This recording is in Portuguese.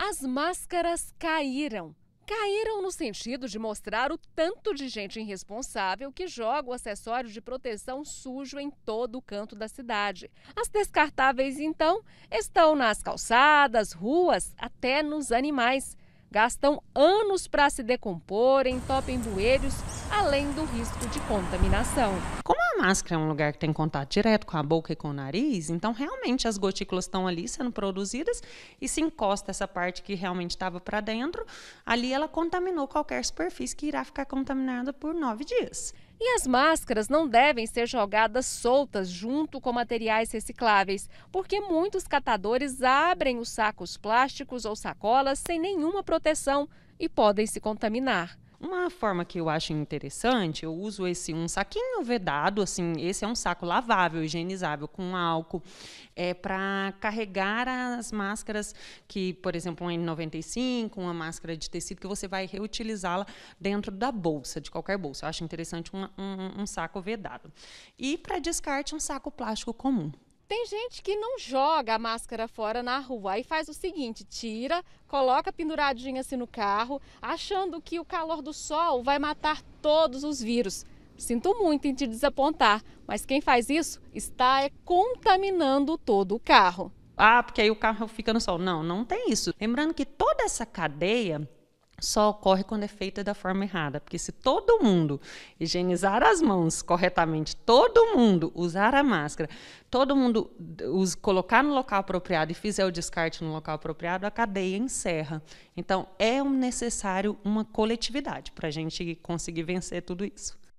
as máscaras caíram. Caíram no sentido de mostrar o tanto de gente irresponsável que joga o acessório de proteção sujo em todo o canto da cidade. As descartáveis, então, estão nas calçadas, ruas, até nos animais. Gastam anos para se decomporem, topem bueiros, além do risco de contaminação. Como máscara é um lugar que tem contato direto com a boca e com o nariz, então realmente as gotículas estão ali sendo produzidas e se encosta essa parte que realmente estava para dentro, ali ela contaminou qualquer superfície que irá ficar contaminada por nove dias. E as máscaras não devem ser jogadas soltas junto com materiais recicláveis, porque muitos catadores abrem os sacos plásticos ou sacolas sem nenhuma proteção e podem se contaminar. Uma forma que eu acho interessante, eu uso esse um saquinho vedado, assim, esse é um saco lavável, higienizável com álcool, é para carregar as máscaras que, por exemplo, um N95, uma máscara de tecido que você vai reutilizá-la dentro da bolsa, de qualquer bolsa. Eu acho interessante um, um, um saco vedado. E para descarte, um saco plástico comum. Tem gente que não joga a máscara fora na rua e faz o seguinte: tira, coloca penduradinha assim no carro, achando que o calor do sol vai matar todos os vírus. Sinto muito em te desapontar, mas quem faz isso está é, contaminando todo o carro. Ah, porque aí o carro fica no sol. Não, não tem isso. Lembrando que toda essa cadeia só ocorre quando é feita da forma errada. Porque se todo mundo higienizar as mãos corretamente, todo mundo usar a máscara, todo mundo us, colocar no local apropriado e fizer o descarte no local apropriado, a cadeia encerra. Então, é necessário uma coletividade para a gente conseguir vencer tudo isso.